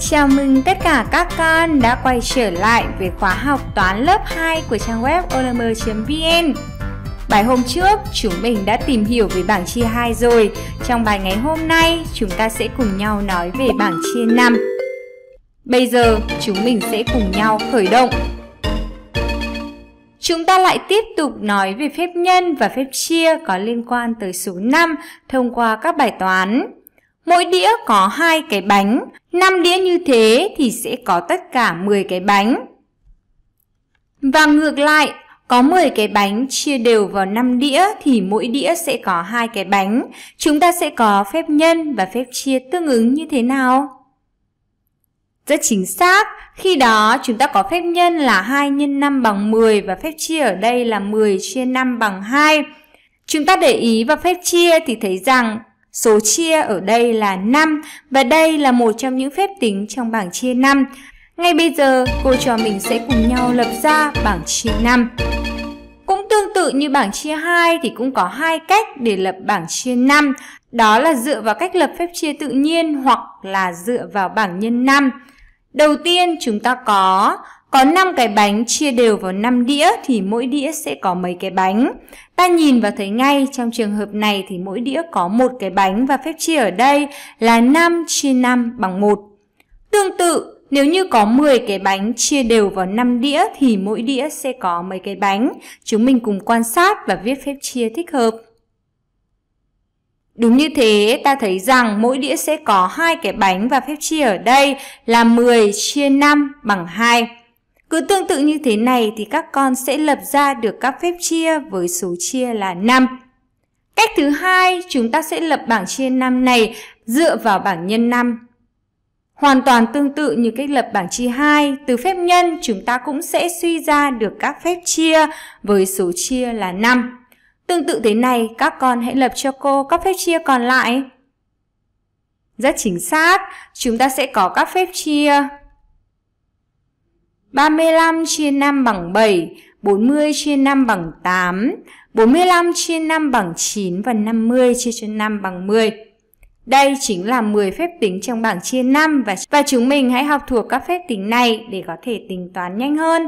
Chào mừng tất cả các con đã quay trở lại với khóa học toán lớp 2 của trang web olm.vn Bài hôm trước chúng mình đã tìm hiểu về bảng chia 2 rồi Trong bài ngày hôm nay chúng ta sẽ cùng nhau nói về bảng chia 5 Bây giờ chúng mình sẽ cùng nhau khởi động Chúng ta lại tiếp tục nói về phép nhân và phép chia có liên quan tới số 5 thông qua các bài toán Mỗi đĩa có hai cái bánh, 5 đĩa như thế thì sẽ có tất cả 10 cái bánh. Và ngược lại, có 10 cái bánh chia đều vào 5 đĩa thì mỗi đĩa sẽ có hai cái bánh. Chúng ta sẽ có phép nhân và phép chia tương ứng như thế nào? Rất chính xác, khi đó chúng ta có phép nhân là 2 x 5 bằng 10 và phép chia ở đây là 10 chia 5 bằng 2. Chúng ta để ý vào phép chia thì thấy rằng Số chia ở đây là 5 và đây là một trong những phép tính trong bảng chia 5. Ngay bây giờ, cô trò mình sẽ cùng nhau lập ra bảng chia 5. Cũng tương tự như bảng chia 2 thì cũng có hai cách để lập bảng chia 5. Đó là dựa vào cách lập phép chia tự nhiên hoặc là dựa vào bảng nhân 5. Đầu tiên chúng ta có có 5 cái bánh chia đều vào 5 đĩa thì mỗi đĩa sẽ có mấy cái bánh. Ta nhìn và thấy ngay trong trường hợp này thì mỗi đĩa có một cái bánh và phép chia ở đây là 5 chia 5 bằng 1. Tương tự, nếu như có 10 cái bánh chia đều vào 5 đĩa thì mỗi đĩa sẽ có mấy cái bánh. Chúng mình cùng quan sát và viết phép chia thích hợp. Đúng như thế, ta thấy rằng mỗi đĩa sẽ có hai cái bánh và phép chia ở đây là 10 chia 5 bằng 2. Cứ tương tự như thế này thì các con sẽ lập ra được các phép chia với số chia là 5. Cách thứ hai, chúng ta sẽ lập bảng chia 5 này dựa vào bảng nhân 5. Hoàn toàn tương tự như cách lập bảng chia 2, từ phép nhân chúng ta cũng sẽ suy ra được các phép chia với số chia là 5. Tương tự thế này, các con hãy lập cho cô các phép chia còn lại. Rất chính xác, chúng ta sẽ có các phép chia 35 chia 5 bằng 7, 40 chia 5 bằng 8, 45 chia 5 bằng 9 và 50 chia cho 5 bằng 10. Đây chính là 10 phép tính trong bảng chia 5 và, và chúng mình hãy học thuộc các phép tính này để có thể tính toán nhanh hơn.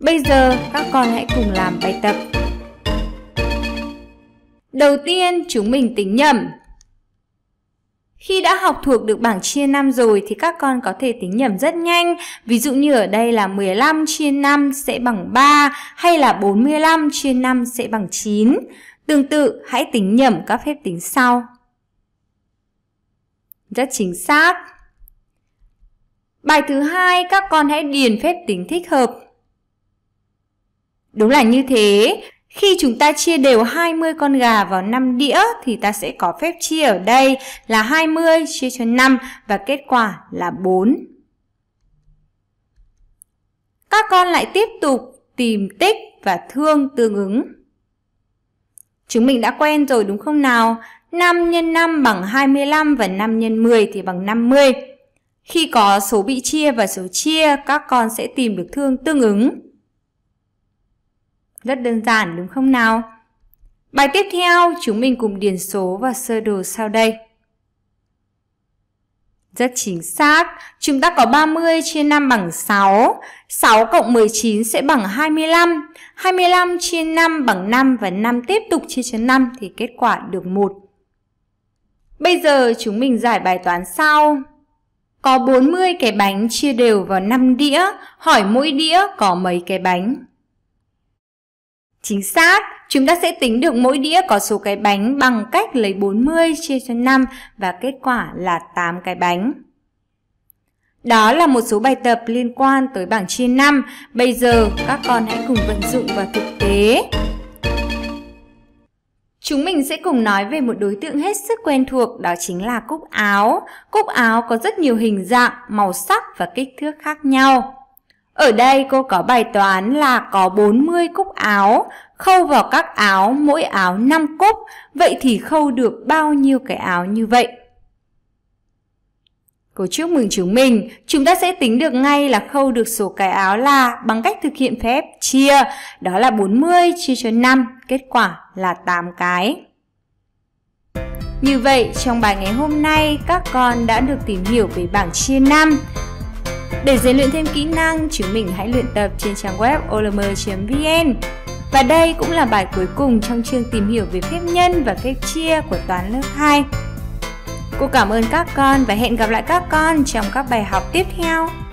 Bây giờ các con hãy cùng làm bài tập. Đầu tiên chúng mình tính nhẩm khi đã học thuộc được bảng chia 5 rồi thì các con có thể tính nhẩm rất nhanh. Ví dụ như ở đây là 15 chia 5 sẽ bằng 3 hay là 45 chia 5 sẽ bằng 9. Tương tự, hãy tính nhẩm các phép tính sau. Rất chính xác. Bài thứ hai các con hãy điền phép tính thích hợp. Đúng là như thế, khi chúng ta chia đều 20 con gà vào 5 đĩa thì ta sẽ có phép chia ở đây là 20 chia cho 5 và kết quả là 4. Các con lại tiếp tục tìm tích và thương tương ứng. Chúng mình đã quen rồi đúng không nào? 5 x 5 bằng 25 và 5 x 10 thì bằng 50. Khi có số bị chia và số chia, các con sẽ tìm được thương tương ứng. Rất đơn giản đúng không nào? Bài tiếp theo, chúng mình cùng điền số vào sơ đồ sau đây. Rất chính xác. Chúng ta có 30 chia 5 bằng 6. 6 cộng 19 sẽ bằng 25. 25 chia 5 bằng 5 và 5 tiếp tục chia cho 5 thì kết quả được 1. Bây giờ chúng mình giải bài toán sau. Có 40 cái bánh chia đều vào 5 đĩa. Hỏi mỗi đĩa có mấy cái bánh? Chính xác, chúng ta sẽ tính được mỗi đĩa có số cái bánh bằng cách lấy 40 chia cho 5 và kết quả là 8 cái bánh. Đó là một số bài tập liên quan tới bảng chia 5. Bây giờ các con hãy cùng vận dụng vào thực tế. Chúng mình sẽ cùng nói về một đối tượng hết sức quen thuộc đó chính là cúc áo. Cúc áo có rất nhiều hình dạng, màu sắc và kích thước khác nhau. Ở đây cô có bài toán là có 40 cúc áo, khâu vào các áo mỗi áo 5 cúc, vậy thì khâu được bao nhiêu cái áo như vậy? Cô chúc mừng chúng mình, chúng ta sẽ tính được ngay là khâu được số cái áo là bằng cách thực hiện phép chia, đó là 40 chia cho 5, kết quả là 8 cái. Như vậy, trong bài ngày hôm nay, các con đã được tìm hiểu về bảng chia 5. Để rèn luyện thêm kỹ năng, chúng mình hãy luyện tập trên trang web olm.vn. Và đây cũng là bài cuối cùng trong chương tìm hiểu về phép nhân và phép chia của toán lớp 2. Cô cảm ơn các con và hẹn gặp lại các con trong các bài học tiếp theo.